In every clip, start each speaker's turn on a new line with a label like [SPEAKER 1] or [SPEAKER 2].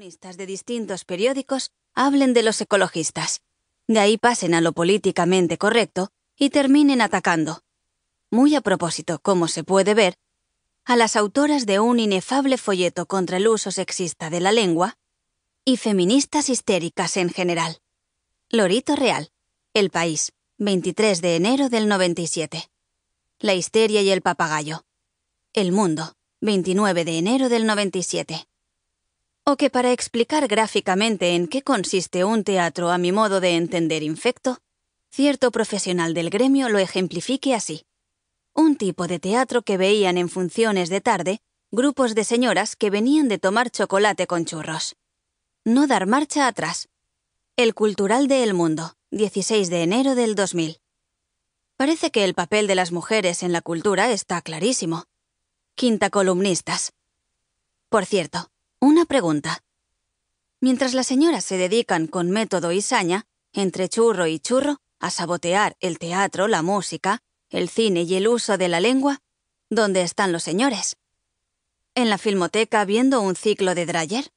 [SPEAKER 1] de distintos periódicos hablen de los ecologistas. De ahí pasen a lo políticamente correcto y terminen atacando, muy a propósito, como se puede ver, a las autoras de un inefable folleto contra el uso sexista de la lengua y feministas histéricas en general. Lorito Real, El País, 23 de enero del 97. La histeria y el papagayo. El Mundo, 29 de enero del 97 que para explicar gráficamente en qué consiste un teatro a mi modo de entender infecto, cierto profesional del gremio lo ejemplifique así. Un tipo de teatro que veían en funciones de tarde grupos de señoras que venían de tomar chocolate con churros. No dar marcha atrás. El Cultural de El Mundo, 16 de enero del 2000. Parece que el papel de las mujeres en la cultura está clarísimo. Quinta columnistas. Por cierto, una pregunta. Mientras las señoras se dedican con método y saña, entre churro y churro, a sabotear el teatro, la música, el cine y el uso de la lengua, ¿dónde están los señores? ¿En la filmoteca viendo un ciclo de Dreyer?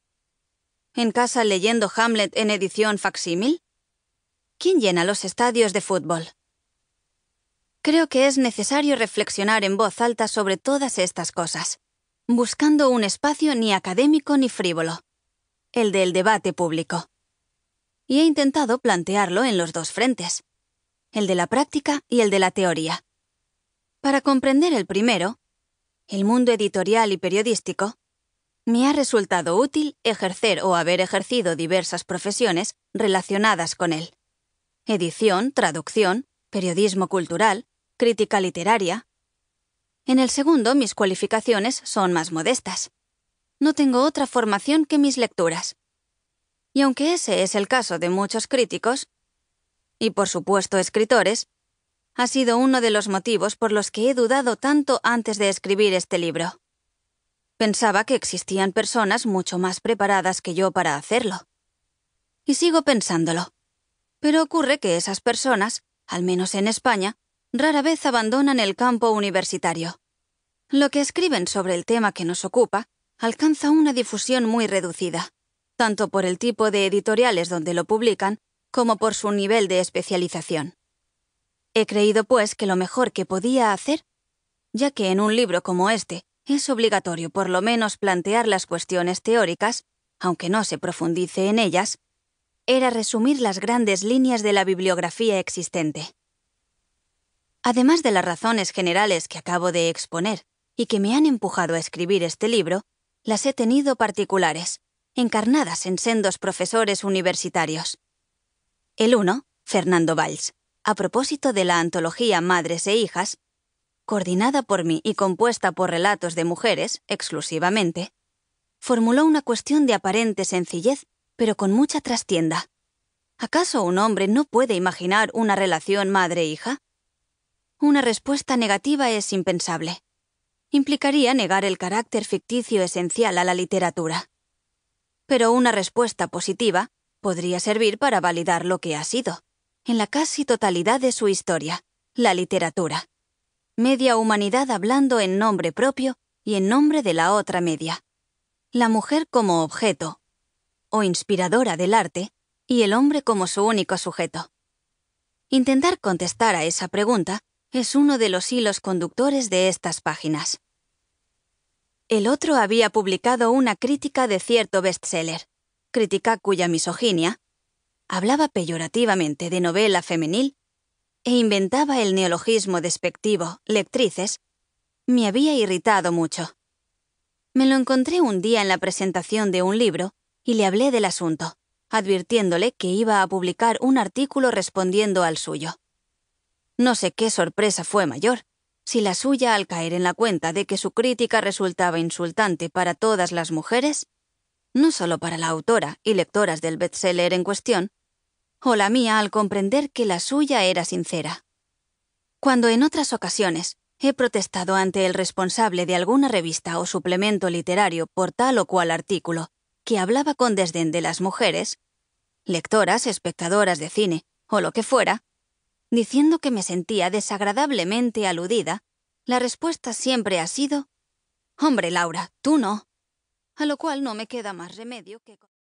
[SPEAKER 1] ¿En casa leyendo Hamlet en edición facsímil? ¿Quién llena los estadios de fútbol? Creo que es necesario reflexionar en voz alta sobre todas estas cosas buscando un espacio ni académico ni frívolo, el del debate público. Y he intentado plantearlo en los dos frentes, el de la práctica y el de la teoría. Para comprender el primero, el mundo editorial y periodístico, me ha resultado útil ejercer o haber ejercido diversas profesiones relacionadas con él. Edición, traducción, periodismo cultural, crítica literaria, en el segundo, mis cualificaciones son más modestas. No tengo otra formación que mis lecturas. Y aunque ese es el caso de muchos críticos, y por supuesto escritores, ha sido uno de los motivos por los que he dudado tanto antes de escribir este libro. Pensaba que existían personas mucho más preparadas que yo para hacerlo. Y sigo pensándolo. Pero ocurre que esas personas, al menos en España, rara vez abandonan el campo universitario. Lo que escriben sobre el tema que nos ocupa alcanza una difusión muy reducida, tanto por el tipo de editoriales donde lo publican como por su nivel de especialización. He creído, pues, que lo mejor que podía hacer, ya que en un libro como este es obligatorio por lo menos plantear las cuestiones teóricas, aunque no se profundice en ellas, era resumir las grandes líneas de la bibliografía existente. Además de las razones generales que acabo de exponer y que me han empujado a escribir este libro, las he tenido particulares, encarnadas en sendos profesores universitarios. El uno, Fernando Valls, a propósito de la antología Madres e Hijas, coordinada por mí y compuesta por relatos de mujeres, exclusivamente, formuló una cuestión de aparente sencillez, pero con mucha trastienda. ¿Acaso un hombre no puede imaginar una relación madre-hija? una respuesta negativa es impensable. Implicaría negar el carácter ficticio esencial a la literatura. Pero una respuesta positiva podría servir para validar lo que ha sido, en la casi totalidad de su historia, la literatura. Media humanidad hablando en nombre propio y en nombre de la otra media. La mujer como objeto, o inspiradora del arte, y el hombre como su único sujeto. Intentar contestar a esa pregunta es uno de los hilos conductores de estas páginas. El otro había publicado una crítica de cierto bestseller, crítica cuya misoginia hablaba peyorativamente de novela femenil e inventaba el neologismo despectivo, lectrices, me había irritado mucho. Me lo encontré un día en la presentación de un libro y le hablé del asunto, advirtiéndole que iba a publicar un artículo respondiendo al suyo. No sé qué sorpresa fue mayor, si la suya al caer en la cuenta de que su crítica resultaba insultante para todas las mujeres, no solo para la autora y lectoras del bestseller en cuestión, o la mía al comprender que la suya era sincera. Cuando en otras ocasiones he protestado ante el responsable de alguna revista o suplemento literario por tal o cual artículo que hablaba con desdén de las mujeres, lectoras, espectadoras de cine o lo que fuera, diciendo que me sentía desagradablemente aludida, la respuesta siempre ha sido, Hombre, Laura, tú no. A lo cual no me queda más remedio que...